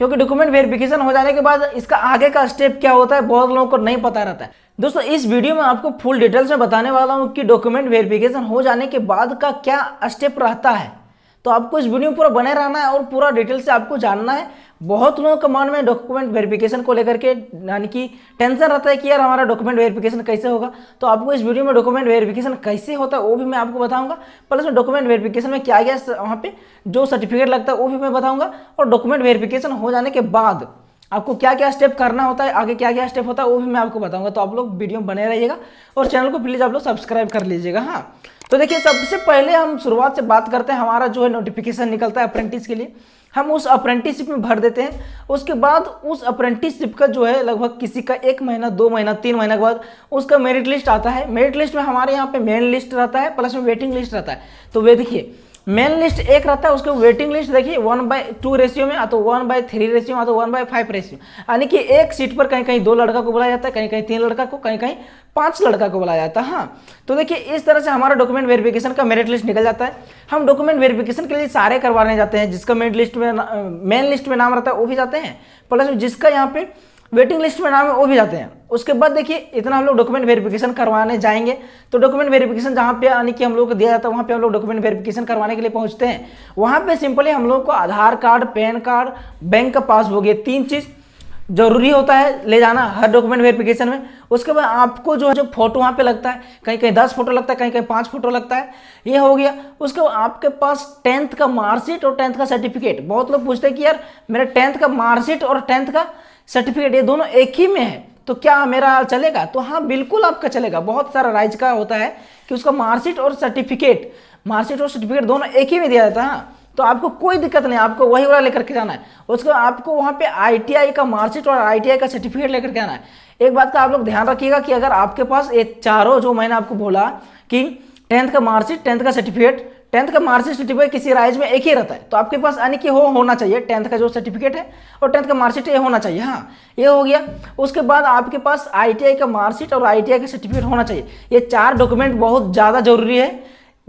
क्योंकि document verification हो जाने के बाद इसका आगे का स्टेप क्या होता है बहुत लोगों को नहीं पता रहता है दोस्तों इस वीडियो में आपको फुल डिटेल्स में बताने वाला हूँ कि डॉक्यूमेंट वेरिफिकेशन हो जाने के बाद का क्या स्टेप रहता है तो आपको इस वीडियो में पूरा बने रहना है और पूरा डिटेल से आपको जानना है बहुत लोगों के मन में डॉक्यूमेंट वेरिफिकेशन को लेकर के यानी कि टेंशन रहता है कि यार हमारा डॉक्यूमेंट वेरिफिकेशन कैसे होगा तो आपको इस वीडियो में डॉक्यूमेंट वेरिफिकेशन कैसे होता है वो भी मैं आपको बताऊंगा प्लस में डॉक्यूमेंट वेरिफिकेशन में क्या क्या वहाँ पे जो सर्टिफिकेट लगता है वो भी मैं बताऊँगा और डॉक्यूमेंट वेरिफिकेशन हो जाने के बाद आपको क्या क्या स्टेप करना होता है आगे क्या क्या स्टेप होता है वो भी मैं आपको बताऊंगा तो आप लोग वीडियो बने रहिएगा और चैनल को प्लीज़ आप लोग सब्सक्राइब कर लीजिएगा हाँ तो देखिए सबसे पहले हम शुरुआत से बात करते हैं हमारा जो है नोटिफिकेशन निकलता है अप्रेंटिस के लिए हम उस अप्रेंटिसशिप में भर देते हैं उसके बाद उस अप्रेंटिसशिप का जो है लगभग किसी का एक महीना दो महीना तीन महीना के बाद उसका मेरिट लिस्ट आता है मेरिट लिस्ट में हमारे यहाँ पे मेन लिस्ट रहता है प्लस में वेटिंग लिस्ट रहता है तो वे देखिए मेन लिस्ट एक रहता है उसके वेटिंग लिस्ट देखिए वन बाय टू रेशियो में तो वन बाय थ्री रेशियो में तो वन बाय फाइव रेशियो यानी कि एक सीट पर कहीं कहीं दो लड़का को बुलाया जाता है कहीं कहीं तीन लड़का को कहीं कहीं पांच लड़का को बुलाया जाता है हाँ तो देखिए इस तरह से हमारा डॉक्यूमेंट वेरिफिकेशन का मेरिट लिस्ट निकल जाता है हम डॉक्यूमेंट वेरिफिकेशन के लिए सारे करवाने जाते हैं जिसका मेरिट लिस्ट में मेन लिस्ट में नाम रहता है वो भी जाते हैं प्लस जिसका यहाँ पे वेटिंग लिस्ट में नाम है वो भी जाते हैं उसके बाद देखिए इतना हम लोग डॉक्यूमेंट वेरिफिकेशन करवाने जाएंगे तो डॉक्यूमेंट वेरिफिकेशन जहाँ पे यानी कि हम लोग को दिया जाता है वहाँ पे हम लोग डॉक्यूमेंट वेरिफिकेशन करवाने के लिए पहुँचते हैं वहाँ पे सिंपली हम लोग को Aadhaar card PAN card bank का पासबुक ये तीन चीज़ जरूरी होता है ले जाना हर डॉक्यूमेंट वेरिफिकेशन में उसके बाद आपको जो है जो फोटो वहाँ पे लगता है कहीं कहीं दस फोटो लगता है कहीं कहीं पाँच फोटो लगता है ये हो गया उसके बाद आपके पास टेंथ का मार्कशीट और टेंथ का सर्टिफिकेट बहुत लोग पूछते हैं कि यार मेरा टेंथ का मार्कशीट और टेंथ का सर्टिफिकेट ये दोनों एक ही में है तो क्या मेरा चलेगा तो हाँ बिल्कुल आपका चलेगा बहुत सारा राज्य का होता है कि उसका मार्कशीट और सर्टिफिकेट मार्कशीट और सर्टिफिकेट दोनों एक ही में दिया जाता है हाँ तो आपको कोई दिक्कत नहीं आपको वही वाला लेकर के जाना है उसको आपको वहाँ पे आईटीआई का मार्कशीट और आईटीआई का सर्टिफिकेट लेकर के आना है एक बात का आप लोग ध्यान रखिएगा कि अगर आपके पास ये चारों जो मैंने आपको बोला कि टेंथ का मार्कशीट टेंथ का सर्टिफिकेट टेंथ का मार्कशीट सर्टिफिकेट किसी राज्य में एक ही रहता है तो आपके पास यानी कि हो होना चाहिए टेंथ का जो सर्टिफिकेट है और टेंथ का मार्कशीट ये होना चाहिए हाँ ये हो गया उसके बाद आपके पास आईटीआई का मार्कशीट और आईटीआई का सर्टिफिकेट होना चाहिए ये चार डॉक्यूमेंट बहुत ज़्यादा जरूरी है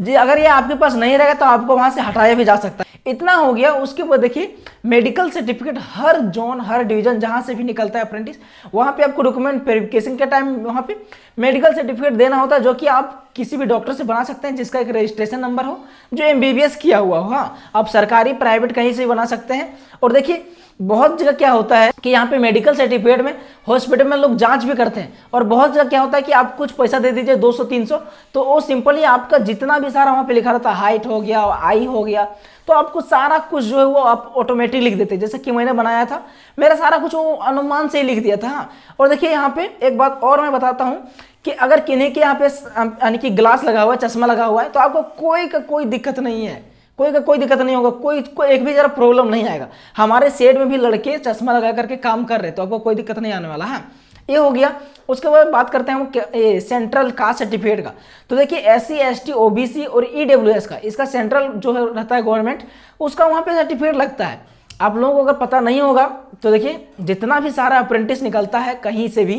जी अगर ये आपके पास नहीं रहेगा तो आपको वहाँ से हटाया भी जा सकता है इतना हो गया उसके बाद देखिए मेडिकल सर्टिफिकेट हर जोन हर डिवीजन जहां से भी निकलता है अप्रेंटिस वहां पे आपको डॉक्यूमेंट वेरिफिकेशन के टाइम वहां पे मेडिकल सर्टिफिकेट देना होता है जो कि आप किसी भी डॉक्टर से बना सकते हैं जिसका एक रजिस्ट्रेशन नंबर हो जो एम किया हुआ हो हाँ आप सरकारी प्राइवेट कहीं से बना सकते हैं और देखिए बहुत जगह क्या होता है कि यहाँ पे मेडिकल सर्टिफिकेट में हॉस्पिटल में लोग जांच भी करते हैं और बहुत जगह क्या होता है कि आप कुछ पैसा दे दीजिए 200 300 तो वो सिंपली आपका जितना भी सारा वहाँ पे लिखा रहता है हाइट हो गया आई हो गया तो आपको सारा कुछ जो है वो आप ऑटोमेटिक लिख देते जैसे कि मैंने बनाया था मेरा सारा कुछ वो अनुमान से ही लिख दिया था हाँ। और देखिए यहाँ पे एक बात और मैं बताता हूँ कि अगर किन्हीं के यहाँ पे यानी कि ग्लास लगा हुआ है चश्मा लगा हुआ है तो आपको कोई का कोई दिक्कत नहीं है कोई का कोई दिक्कत नहीं होगा कोई कोई एक भी ज़रा प्रॉब्लम नहीं आएगा हमारे सेट में भी लड़के चश्मा लगा करके काम कर रहे तो आपको कोई दिक्कत नहीं आने वाला है हाँ। ये हो गया उसके बाद बात करते हैं हम सेंट्रल कास्ट सर्टिफिकेट का तो देखिए एस सी एस और ई e एस का इसका सेंट्रल जो है रहता है गवर्नमेंट उसका वहाँ पर सर्टिफिकेट लगता है आप लोगों को अगर पता नहीं होगा तो देखिए जितना भी सारा अप्रेंटिस निकलता है कहीं से भी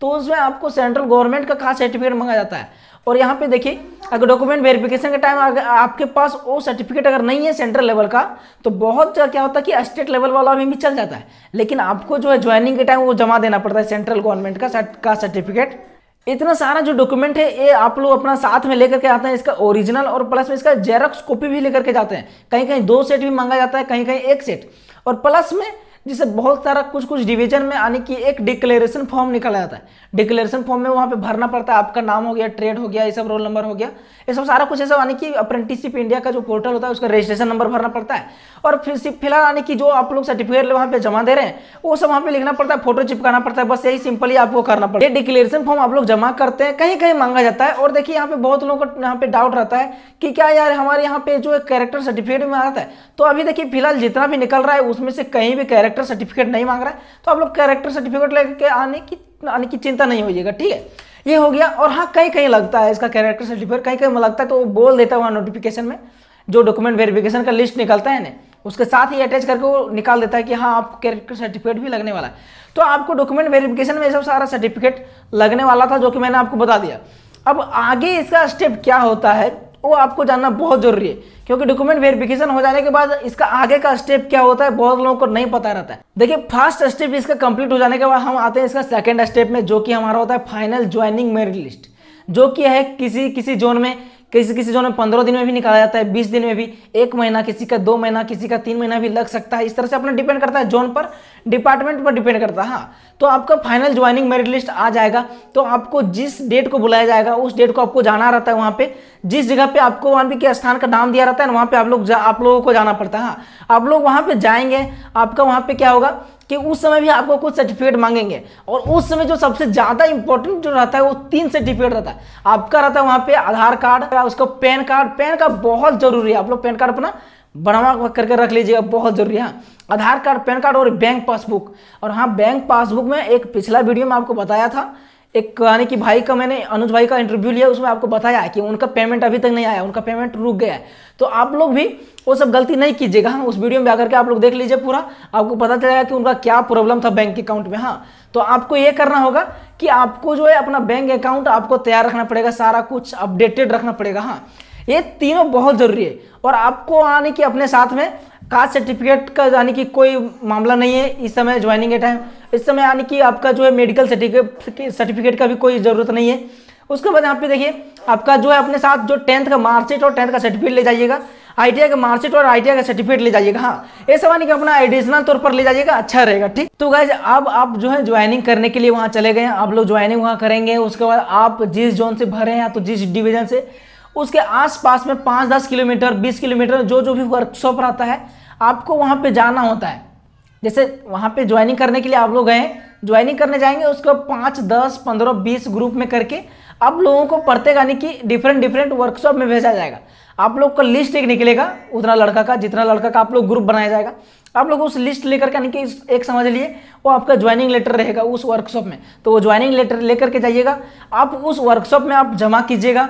तो उसमें आपको सेंट्रल गवर्नमेंट का खास सर्टिफिकेट मंगा जाता है और यहाँ पे देखिए अगर डॉक्यूमेंट वेरिफिकेशन के टाइम अगर आपके पास वो सर्टिफिकेट अगर नहीं है सेंट्रल लेवल का तो बहुत क्या होता है कि स्टेट लेवल वाला भी, भी चल जाता है लेकिन आपको जो है ज्वाइनिंग के टाइम वो जमा देना पड़ता है सेंट्रल गवर्नमेंट का का सर्टिफिकेट इतना सारा जो डॉक्यूमेंट है ये आप लोग अपना साथ में लेकर के आते हैं इसका ओरिजिनल और प्लस में इसका जेरोक्स कॉपी भी लेकर के जाते हैं कहीं कहीं दो सेट भी मांगा जाता है कहीं कहीं एक सेट और प्लस में जिसे बहुत सारा कुछ कुछ डिवीजन में यानी कि एक डिक्लेरेशन फॉर्म निकल जाता है डिक्लेरेशन फॉर्म में वहाँ पे भरना पड़ता है आपका नाम हो गया ट्रेड हो गया ये सब रोल नंबर हो गया ये सब सारा कुछ ऐसा यानी कि अप्रेंटिसिप इंडिया का जो पोर्टल होता है उसका रजिस्ट्रेशन नंबर भरना पड़ता है और फिर फिलहाल यानी कि जो आप लोग सर्टिफिकेट वहाँ पे जमा दे रहे हैं वो सब वहाँ पे लिखना पड़ता है फोटो चिपकाना पड़ता है बस यही सिंपली आपको करना पड़ता है डिक्लेरेशन फॉर्म आप लोग जमा करते हैं कहीं कहीं मांगा जाता है और देखिए यहाँ पे बहुत लोगों को यहाँ पे डाउट रहता है कि क्या यार हमारे यहाँ पे जो कैरेक्टर सर्टिफिकेट में आता है तो अभी देखिए फिलहाल जितना भी निकल रहा है उसमें से कहीं भी कैरेक्टर कैरेक्टर सर्टिफिकेट नहीं मांग रहा है तो आप लोग कैरेक्टर सर्टिफिकेट लेके आने की आने की चिंता नहीं होइएगा ठीक है ये हो गया और हाँ कहीं कहीं लगता है इसका कैरेक्टर सर्टिफिकेट कहीं कहीं लगता है तो वो बोल देता है वहाँ नोटिफिकेशन में जो डॉक्यूमेंट वेरिफिकेशन का लिस्ट निकलता है ना उसके साथ ही अटैच करके वो निकाल देता है कि हाँ आपको कैरेक्टर सर्टिफिकेट भी लगने वाला है तो आपको डॉक्यूमेंट वेरिफिकेशन में ये सब सारा सर्टिफिकेट लगने वाला था जो कि मैंने आपको बता दिया अब आगे इसका स्टेप क्या होता है वो आपको जानना बहुत ज़रूरी है क्योंकि डॉक्यूमेंट वेरिफिकेशन हो जाने के बाद इसका आगे का स्टेप क्या होता है बहुत लोगों को नहीं पता रहता है देखिए फर्स्ट स्टेप इसका कंप्लीट हो जाने के बाद हम आते हैं इसका सेकेंड स्टेप में जो कि हमारा होता है फाइनल ज्वाइनिंग मेरिट लिस्ट जो कि है किसी किसी जोन में किसी किसी जोन में पंद्रह दिन में भी निकाला जाता है बीस दिन में भी एक महीना किसी का दो महीना किसी का तीन महीना भी लग सकता है इस तरह से अपना डिपेंड करता है जोन पर डिपार्टमेंट पर डिपेंड करता है हाँ तो आपका फाइनल ज्वाइनिंग मेरिट लिस्ट आ जाएगा तो आपको जिस डेट को बुलाया जाएगा उस डेट को आपको जाना रहता है वहाँ पे जिस जगह पे आपको वहाँ पर स्थान का नाम दिया रहता है ना वहाँ आप लोग आप लोगों को जाना पड़ता है हाँ आप लोग वहाँ पर जाएंगे आपका वहाँ पे क्या होगा कि उस समय भी आपको कुछ सर्टिफिकेट मांगेंगे और उस समय जो सबसे ज़्यादा इंपॉर्टेंट जो रहता है वो तीन सर्टिफिकेट रहता है आपका रहता है वहाँ पे आधार कार्ड उसका पैन कार्ड पैन कार्ड बहुत ज़रूरी है आप लोग पैन कार्ड अपना बनवा करके रख लीजिएगा बहुत ज़रूरी है हाँ, आधार कार्ड पैन कार्ड और बैंक पासबुक और हाँ बैंक पासबुक में एक पिछला वीडियो में आपको बताया था एक यानी कि भाई का मैंने अनुज भाई का इंटरव्यू लिया उसमें आपको बताया कि उनका पेमेंट अभी तक नहीं आया उनका पेमेंट रुक गया है तो आप लोग भी वो सब गलती नहीं कीजिएगा हाँ उस वीडियो में आकर के आप लोग देख लीजिए पूरा आपको पता चलेगा कि उनका क्या प्रॉब्लम था बैंक अकाउंट में हाँ तो आपको ये करना होगा कि आपको जो है अपना बैंक अकाउंट आपको तैयार रखना पड़ेगा सारा कुछ अपडेटेड रखना पड़ेगा हाँ ये तीनों बहुत ज़रूरी है और आपको आने की अपने साथ में कास्ट सर्टिफिकेट का यानी कि कोई मामला नहीं है इस समय ज्वाइनिंग के टाइम इस समय यानी कि आपका जो है मेडिकल सर्टिफिकेट सर्टिफिकेट का भी कोई ज़रूरत नहीं है उसके बाद यहाँ पे देखिए आपका जो है अपने साथ जो टेंथ का मार्कशीट और टेंथ का सर्टिफिकेट ले जाइएगा आई का मार्कशीट और आई का सर्टिफिकेट ले जाइएगा हाँ ये सब यानी कि अपना एडिशनल तौर पर ले जाइएगा अच्छा रहेगा ठीक तो गाइज अब आप जो है ज्वाइनिंग करने के लिए वहाँ चले गए आप लोग ज्वाइनिंग वहाँ करेंगे उसके बाद आप जिस जोन से भरे हैं तो जिस डिविजन से उसके आसपास में पाँच दस किलोमीटर बीस किलोमीटर जो जो भी वर्कशॉप रहता है आपको वहाँ पे जाना होता है जैसे वहाँ पे ज्वाइनिंग करने के लिए आप लोग गए ज्वाइनिंग करने जाएंगे उसको पाँच दस पंद्रह बीस ग्रुप में करके आप लोगों को प्रत्येक यानी कि डिफरेंट डिफरेंट वर्कशॉप में भेजा जाएगा आप लोग का लिस्ट एक निकलेगा उतना लड़का का जितना लड़का का आप लोग ग्रुप बनाया जाएगा आप लोग उस लिस्ट लेकर के यानी कि एक समझ लिए वो आपका ज्वाइनिंग लेटर रहेगा उस वर्कशॉप में तो वो ज्वाइनिंग लेटर लेकर के जाइएगा आप उस वर्कशॉप में आप जमा कीजिएगा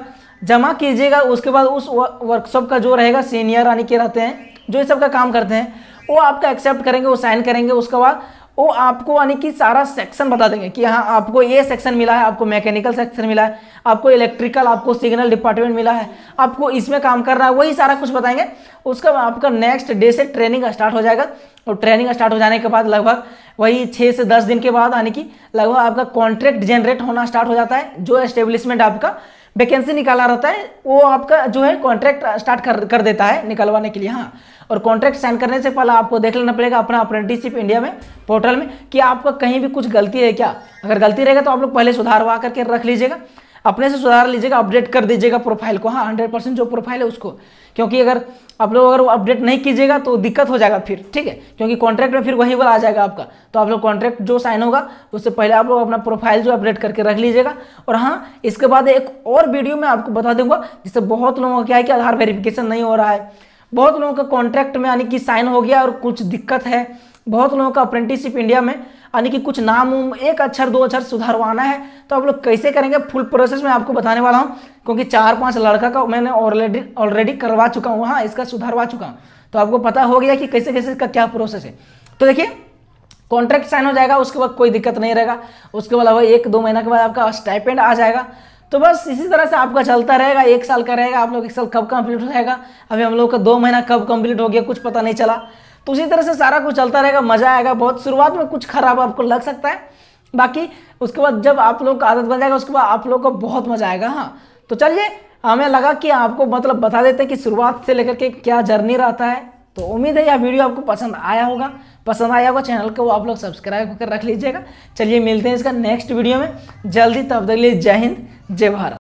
जमा कीजिएगा उसके बाद उस वर्कशॉप का जो रहेगा सीनियर यानी के रहते हैं जो इस सब का काम करते हैं वो आपका एक्सेप्ट करेंगे वो साइन करेंगे उसके बाद वो आपको यानी कि सारा सेक्शन बता देंगे कि हाँ आपको ये सेक्शन मिला है आपको मैकेनिकल सेक्शन मिला है आपको इलेक्ट्रिकल आपको सिग्नल डिपार्टमेंट मिला है आपको इसमें काम करना है वही सारा कुछ बताएंगे उसका आपका नेक्स्ट डे से ट्रेनिंग स्टार्ट हो जाएगा और ट्रेनिंग स्टार्ट हो जाने के बाद लगभग वही छः से दस दिन के बाद यानी कि लगभग आपका कॉन्ट्रैक्ट जनरेट होना स्टार्ट हो जाता है जो एस्टेब्लिशमेंट आपका वैकेंसी निकाला रहता है वो आपका जो है कॉन्ट्रैक्ट स्टार्ट कर कर देता है निकलवाने के लिए हाँ और कॉन्ट्रैक्ट साइन करने से पहले आपको देख लेना पड़ेगा अपना अप्रेंटिसशिप इंडिया में पोर्टल में कि आपका कहीं भी कुछ गलती है क्या अगर गलती रहेगा तो आप लोग पहले सुधारवा करके रख लीजिएगा अपने से सुधार लीजिएगा अपडेट कर दीजिएगा प्रोफाइल को हाँ हंड्रेड परसेंट जो प्रोफाइल है उसको क्योंकि अगर आप लोग अगर वो अपडेट नहीं कीजिएगा तो दिक्कत हो जाएगा फिर ठीक है क्योंकि कॉन्ट्रैक्ट में फिर वही वाला आ जाएगा आपका तो आप लोग कॉन्ट्रैक्ट जो साइन होगा उससे पहले आप लोग अपना प्रोफाइल जो अपडेट करके रख लीजिएगा और हाँ इसके बाद एक और वीडियो मैं आपको बता दूंगा जिससे बहुत लोगों का क्या है कि आधार वेरिफिकेशन नहीं हो रहा है बहुत लोगों का कॉन्ट्रैक्ट में यानी कि साइन हो गया और कुछ दिक्कत है बहुत लोगों का अप्रेंटिसशिप इंडिया में यानी कि कुछ नाम उम एक अक्षर दो अक्षर सुधारवाना है तो आप लोग कैसे करेंगे फुल प्रोसेस में आपको बताने वाला हूँ क्योंकि चार पांच लड़का का मैंने ऑलरेडी ऑलरेडी करवा चुका हूँ हाँ इसका सुधारवा चुका हूँ तो आपको पता हो गया कि कैसे कैसे इसका क्या प्रोसेस है तो देखिए कॉन्ट्रैक्ट साइन हो जाएगा उसके बाद कोई दिक्कत नहीं रहेगा उसके बाद अब एक दो महीना के बाद आपका स्टाइपेंड आ जाएगा तो बस इसी तरह से आपका चलता रहेगा एक साल का रहेगा आप लोग एक साल कब कंप्लीट हो जाएगा अभी हम लोग का दो महीना कब कंप्लीट हो गया कुछ पता नहीं चला तो उसी तरह से सारा कुछ चलता रहेगा मज़ा आएगा बहुत शुरुआत में कुछ खराब आपको लग सकता है बाकी उसके बाद जब आप लोग का आदत बन जाएगा उसके बाद आप लोग को बहुत मज़ा आएगा हाँ तो चलिए हमें लगा कि आपको मतलब बता देते हैं कि शुरुआत से लेकर के क्या जर्नी रहता है तो उम्मीद है यह वीडियो आपको पसंद आया होगा पसंद आया होगा चैनल को आप लोग सब्सक्राइब करके रख लीजिएगा चलिए मिलते हैं इसका नेक्स्ट वीडियो में जल्दी तब तक लिए जय हिंद जय भारत